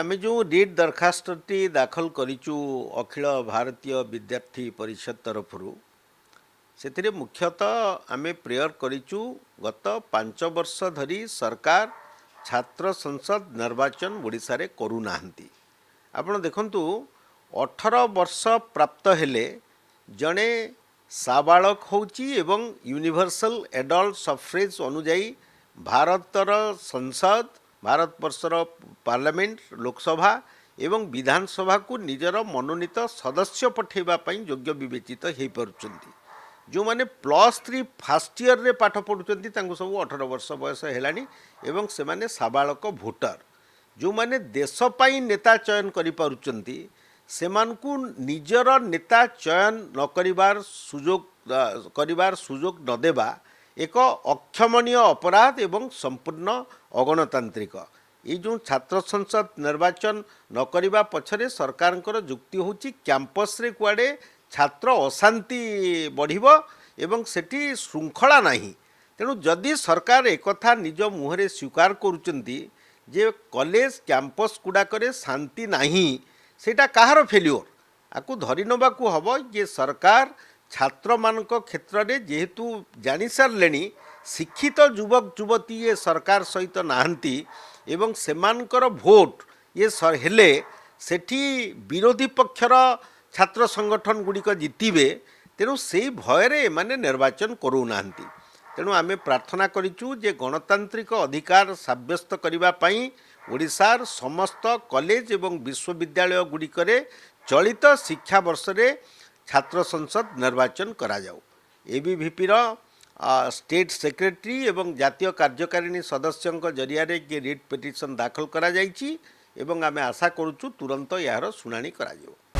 ଆମେ ଯେଉଁ ରିଟ୍ ଦରଖାସ୍ତଟି ଦାଖଲ କରିଛୁ ଅଖିଳ ଭାରତୀୟ ବିଦ୍ୟାର୍ଥୀ ପରିଷଦ ତରଫରୁ ସେଥିରେ ମୁଖ୍ୟତଃ ଆମେ ପ୍ରେୟର କରିଛୁ ଗତ ପାଞ୍ଚ ବର୍ଷ ଧରି ସରକାର ଛାତ୍ର ସଂସଦ ନିର୍ବାଚନ ଓଡ଼ିଶାରେ କରୁନାହାନ୍ତି ଆପଣ ଦେଖନ୍ତୁ ଅଠର ବର୍ଷ ପ୍ରାପ୍ତ ହେଲେ ଜଣେ ସାବାଳକ ହେଉଛି ଏବଂ ୟୁନିଭର୍ସାଲ୍ ଏଡଲ୍ଟ ସଫରେଜ୍ ଅନୁଯାୟୀ ଭାରତର ସଂସଦ ଭାରତବର୍ଷର ପାର୍ଲାମେଣ୍ଟ ଲୋକସଭା ଏବଂ ବିଧାନସଭାକୁ ନିଜର ମନୋନୀତ ସଦସ୍ୟ ପଠାଇବା ପାଇଁ ଯୋଗ୍ୟ ବିବେଚିତ ହୋଇପାରୁଛନ୍ତି ଯେଉଁମାନେ ପ୍ଲସ୍ ଥ୍ରୀ ଫାର୍ଷ୍ଟ ଇୟର୍ରେ ପାଠ ପଢ଼ୁଛନ୍ତି ତାଙ୍କୁ ସବୁ ଅଠର ବର୍ଷ ବୟସ ହେଲାଣି ଏବଂ ସେମାନେ ସାବାଳକ ଭୋଟର ଯେଉଁମାନେ ଦେଶ ପାଇଁ ନେତା ଚୟନ କରିପାରୁଛନ୍ତି ସେମାନଙ୍କୁ ନିଜର ନେତା ଚୟନ ନ କରିବାର ସୁଯୋଗ କରିବାର ସୁଯୋଗ ନ ଦେବା ଏକ ଅକ୍ଷମଣୀୟ ଅପରାଧ ଏବଂ ସମ୍ପୂର୍ଣ୍ଣ ଅଗଣତାନ୍ତ୍ରିକ ଏଇ ଯେଉଁ ଛାତ୍ର ସଂସଦ ନିର୍ବାଚନ ନ କରିବା ପଛରେ ସରକାରଙ୍କର ଯୁକ୍ତି ହେଉଛି କ୍ୟାମ୍ପସରେ କୁଆଡ଼େ ଛାତ୍ର ଅଶାନ୍ତି ବଢ଼ିବ ଏବଂ ସେଠି ଶୃଙ୍ଖଳା ନାହିଁ ତେଣୁ ଯଦି ସରକାର ଏକଥା ନିଜ ମୁହଁରେ ସ୍ୱୀକାର କରୁଛନ୍ତି ଯେ କଲେଜ କ୍ୟାମ୍ପସ ଗୁଡ଼ାକରେ ଶାନ୍ତି ନାହିଁ ସେଇଟା କାହାର ଫେଲିଓର ଆକୁ ଧରି ନେବାକୁ ହେବ ଯେ ସରକାର ছাত্রমানক ক্ষেত্রে যেহেতু সারলে শিক্ষিত যুবক যুবতী এ সরকার সহিত নাহান্তি এবং সেমানকর ভোট ইয়ে হলে সেটি বিরোধী পক্ষর ছাত্র সংগঠন গুড়িক জিতবে তেমন সেই ভয়রে এমানে নির্বাচন করু না তেমন আমি প্রার্থনা করছু যে গণতান্ত্রিক অধিকার সাব্যস্ত করা ওড়শার সমস্ত কলেজ এবং বিশ্ববিদ্যালয় গুড়িকরে চলিত শিক্ষাবর্ষে ଛାତ୍ର ସଂସଦ ନିର୍ବାଚନ କରାଯାଉ ଏ ବିଭିପିର ଷ୍ଟେଟ୍ ସେକ୍ରେଟେରୀ ଏବଂ ଜାତୀୟ କାର୍ଯ୍ୟକାରିଣୀ ସଦସ୍ୟଙ୍କ ଜରିଆରେ କିଏ ରିଟ୍ ପିଟିସନ୍ ଦାଖଲ କରାଯାଇଛି ଏବଂ ଆମେ ଆଶା କରୁଛୁ ତୁରନ୍ତ ଏହାର ଶୁଣାଣି କରାଯିବ